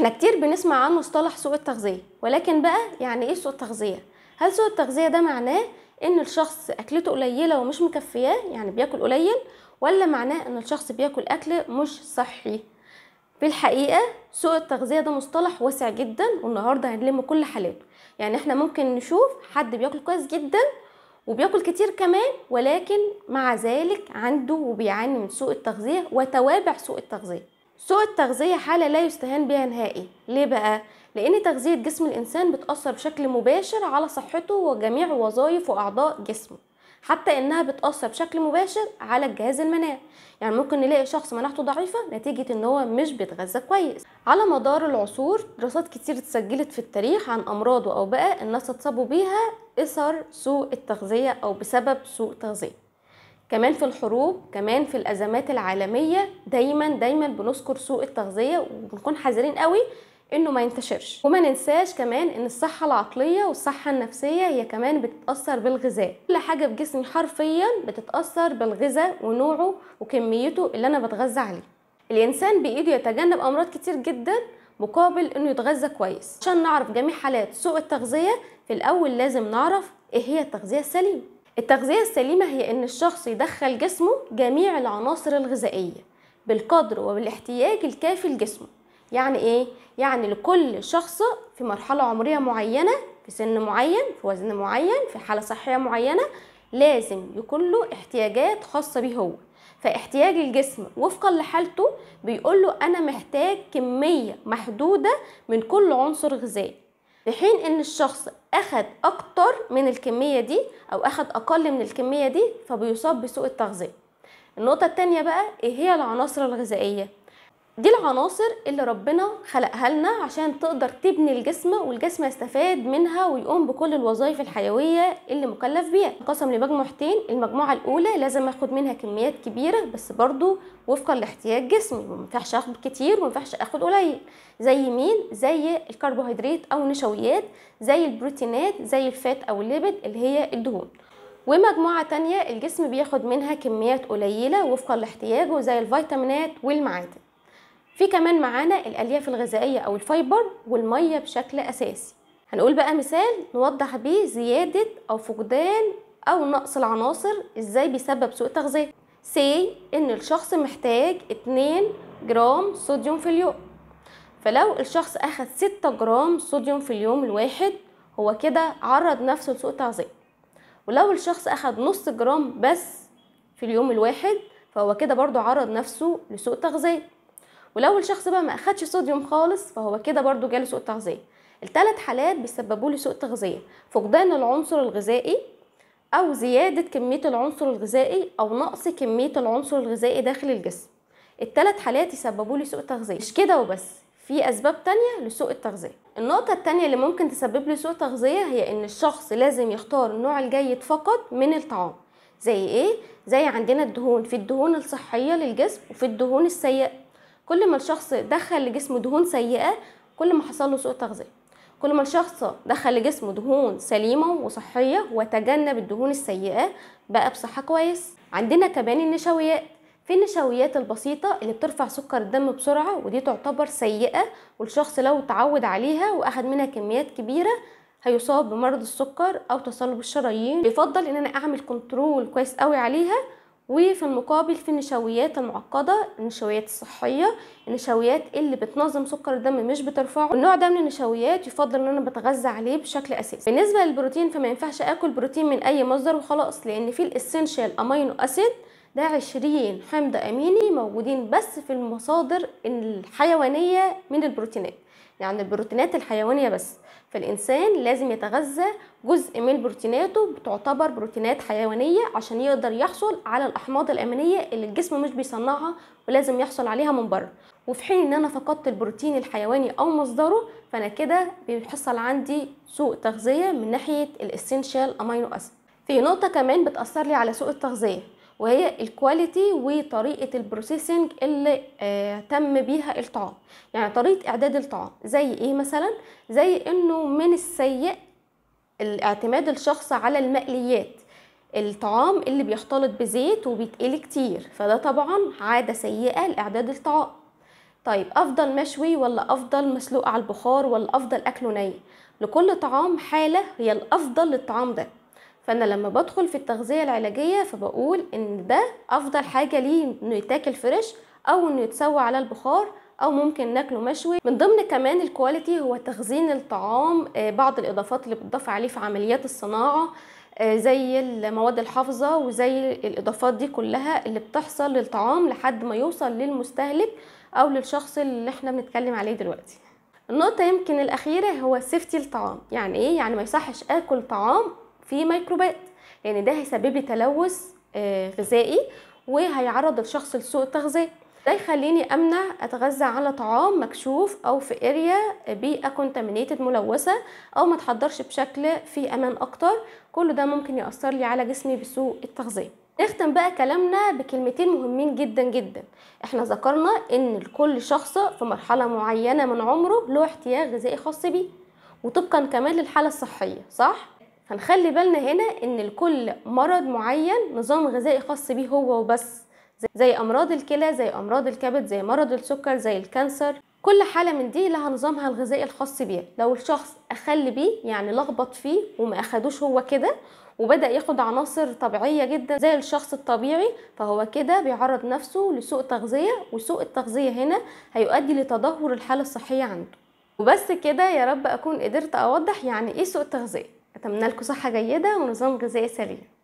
احنا كتير بنسمع عن مصطلح سوء التغذية ولكن بقى يعني ايه سوء التغذية؟ هل سوء التغذية ده معناه ان الشخص اكلته قليلة ومش مكفياه يعني بياكل قليل ولا معناه ان الشخص بياكل اكل مش صحي؟ في الحقيقة سوء التغذية ده مصطلح واسع جدا والنهاردة هنلم كل حالاته يعني احنا ممكن نشوف حد بياكل كويس جدا وبياكل كتير كمان ولكن مع ذلك عنده وبيعاني من سوء التغذية وتوابع سوء التغذية سوء التغذية حالة لا يستهان بها نهائي ليه بقى؟ لأن تغذية جسم الإنسان بتأثر بشكل مباشر على صحته وجميع وظائف وأعضاء جسمه حتى إنها بتأثر بشكل مباشر على الجهاز المناعي يعني ممكن نلاقي شخص مناعته ضعيفة نتيجة إن هو مش بيتغذى كويس على مدار العصور دراسات كتير اتسجلت في التاريخ عن أمراض وأوبئة الناس اتصابوا بيها أثر سوء التغذية أو بسبب سوء تغذية كمان في الحروب كمان في الازمات العالميه دايما دايما بنذكر سوء التغذيه وبنكون حذرين قوي انه ما ينتشرش وما ننساش كمان ان الصحه العقليه والصحه النفسيه هي كمان بتتاثر بالغذاء كل حاجه في جسمي حرفيا بتتاثر بالغذاء ونوعه وكميته اللي انا بتغذى عليه الانسان بايده يتجنب امراض كتير جدا مقابل انه يتغذى كويس عشان نعرف جميع حالات سوء التغذيه في الاول لازم نعرف ايه هي التغذيه السليمه التغذية السليمة هي إن الشخص يدخل جسمه جميع العناصر الغذائية بالقدر وبالاحتياج الكافي لجسمه يعني إيه؟ يعني لكل شخص في مرحلة عمرية معينة في سن معين في وزن معين في حالة صحية معينة لازم يكون له احتياجات خاصة بيه هو فاحتياج الجسم وفقا لحالته بيقول له أنا محتاج كمية محدودة من كل عنصر غذائي في حين ان الشخص اخد اكتر من الكميه دي او اخد اقل من الكميه دي فبيصاب بسوء التغذيه النقطه الثانيه بقى ايه هي العناصر الغذائيه دي العناصر اللي ربنا خلقها لنا عشان تقدر تبني الجسم والجسم يستفاد منها ويقوم بكل الوظائف الحيويه اللي مكلف بيها انقسم لمجموعتين المجموعه الاولى لازم اخد منها كميات كبيره بس برضو وفقا لاحتياج جسمي ما ينفعش اخد كتير وما ينفعش اخد قليل زي مين زي الكربوهيدرات او النشويات زي البروتينات زي الفات او الليبد اللي هي الدهون ومجموعة تانية الجسم بياخد منها كميات قليلة وفقا لاحتياجه زي الفيتامينات والمعادن في كمان معانا الالياف الغذائيه او الفايبر والميه بشكل اساسي هنقول بقى مثال نوضح بيه زياده او فقدان او نقص العناصر ازاي بيسبب سوء تغذيه سي ان الشخص محتاج 2 جرام صوديوم في اليوم فلو الشخص اخد 6 جرام صوديوم في اليوم الواحد هو كده عرض نفسه لسوء تغذيه ولو الشخص اخد نص جرام بس في اليوم الواحد فهو كده برضو عرض نفسه لسوء تغذيه ولو الشخص بقى ما اخدش صوديوم خالص فهو كده برضو جاله سوء تغذيه التلات حالات بيسببوا لي سوء تغذيه فقدان العنصر الغذائي او زياده كميه العنصر الغذائي او نقص كميه العنصر الغذائي داخل الجسم التلات حالات يسببوا لي سوء تغذيه مش كده وبس في اسباب تانية لسوء التغذيه النقطه التانية اللي ممكن تسبب لي سوء تغذيه هي ان الشخص لازم يختار النوع الجيد فقط من الطعام زي ايه زي عندنا الدهون في الدهون الصحيه للجسم وفي الدهون السيئه كل ما الشخص دخل لجسمه دهون سيئه كل ما حصل له سوء تغذيه كل ما الشخص دخل لجسمه دهون سليمه وصحيه وتجنب الدهون السيئه بقى بصحه كويس عندنا كمان النشويات في النشويات البسيطة اللي بترفع سكر الدم بسرعة ودي تعتبر سيئة والشخص لو اتعود عليها وأخد منها كميات كبيرة هيصاب بمرض السكر أو تصلب الشرايين بيفضل إن أنا أعمل كنترول كويس قوي عليها وفي المقابل في النشويات المعقدة النشويات الصحية النشويات اللي بتنظم سكر الدم مش بترفعه النوع ده من النشويات يفضل ان انا بتغذى عليه بشكل اساسي بالنسبة للبروتين فما ينفعش اكل بروتين من اي مصدر وخلاص لان في الاسنشال امينو اسيد ده 20 حمض اميني موجودين بس في المصادر الحيوانية من البروتينات يعني البروتينات الحيوانية بس فالإنسان لازم يتغذى جزء من بروتيناته بتعتبر بروتينات حيوانية عشان يقدر يحصل على الأحماض الأمينية اللي الجسم مش بيصنعها ولازم يحصل عليها من بره وفي حين إن أنا فقدت البروتين الحيواني أو مصدره فأنا كده بيحصل عندي سوء تغذية من ناحية الإسينشال أمينو أسيد في نقطة كمان بتأثر لي على سوء التغذية وهي الكواليتي وطريقه البروسيسنج اللي آه، تم بيها الطعام يعني طريقه اعداد الطعام زي ايه مثلا زي انه من السيء الاعتماد الشخص على المقليات الطعام اللي بيختلط بزيت وبيتقلي كتير فده طبعا عاده سيئه لاعداد الطعام طيب افضل مشوي ولا افضل مسلوق على البخار ولا افضل اكله ني لكل طعام حاله هي الافضل للطعام ده فانا لما بدخل في التغذيه العلاجيه فبقول ان ده افضل حاجه ليه انه يتاكل فريش او انه يتسوى على البخار او ممكن ناكله مشوي من ضمن كمان الكواليتي هو تخزين الطعام آه، بعض الاضافات اللي بتضاف عليه في عمليات الصناعه آه، زي المواد الحافظه وزي الاضافات دي كلها اللي بتحصل للطعام لحد ما يوصل للمستهلك او للشخص اللي احنا بنتكلم عليه دلوقتي النقطة يمكن الأخيرة هو سيفتي الطعام يعني إيه؟ يعني ما يصحش آكل طعام في ميكروبات لان يعني ده هيسبب لي تلوث آه، غذائي وهيعرض الشخص لسوء التغذيه ده يخليني امنع اتغذى على طعام مكشوف او في اريا بيئه كونتامينيتد ملوثه او ما تحضرش بشكل في امان اكتر كل ده ممكن ياثر لي على جسمي بسوء التغذيه نختم بقى كلامنا بكلمتين مهمين جدا جدا احنا ذكرنا ان لكل شخص في مرحله معينه من عمره له احتياج غذائي خاص بيه وطبقا كمان للحاله الصحيه صح هنخلي بالنا هنا ان لكل مرض معين نظام غذائي خاص بيه هو وبس زي امراض الكلى زي امراض الكبد زي مرض السكر زي الكانسر كل حالة من دي لها نظامها الغذائي الخاص بيها لو الشخص أخل بيه يعني لخبط فيه وما أخدوش هو كده وبدأ ياخد عناصر طبيعية جدا زي الشخص الطبيعي فهو كده بيعرض نفسه لسوء تغذية وسوء التغذية هنا هيؤدي لتدهور الحالة الصحية عنده وبس كده يا رب أكون قدرت أوضح يعني إيه سوء التغذية اتمنى لكم صحه جيده ونظام غذائي سليم